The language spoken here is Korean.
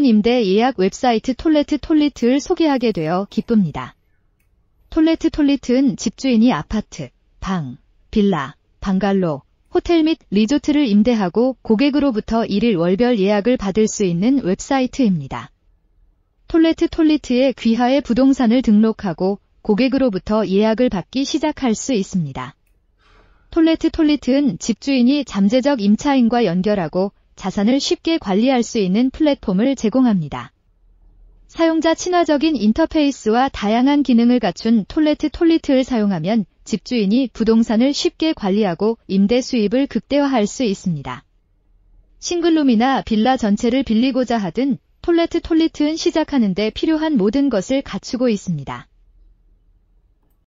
새로운 임대 예약 웹사이트 톨레트 톨리트를 소개하게 되어 기쁩니다. 톨레트 톨리트는 집주인이 아파트, 방, 빌라, 방갈로, 호텔 및 리조트를 임대하고 고객으로부터 1일 월별 예약을 받을 수 있는 웹사이트입니다. 톨레트 톨리트의 귀하의 부동산을 등록하고 고객으로부터 예약을 받기 시작할 수 있습니다. 톨레트 톨리트는 집주인이 잠재적 임차인과 연결하고 자산을 쉽게 관리할 수 있는 플랫폼을 제공합니다. 사용자 친화적인 인터페이스와 다양한 기능을 갖춘 톨레트 톨리트를 사용하면 집주인이 부동산을 쉽게 관리하고 임대 수입을 극대화할 수 있습니다. 싱글룸이나 빌라 전체를 빌리고자 하든 톨레트 톨리트는 시작하는데 필요한 모든 것을 갖추고 있습니다.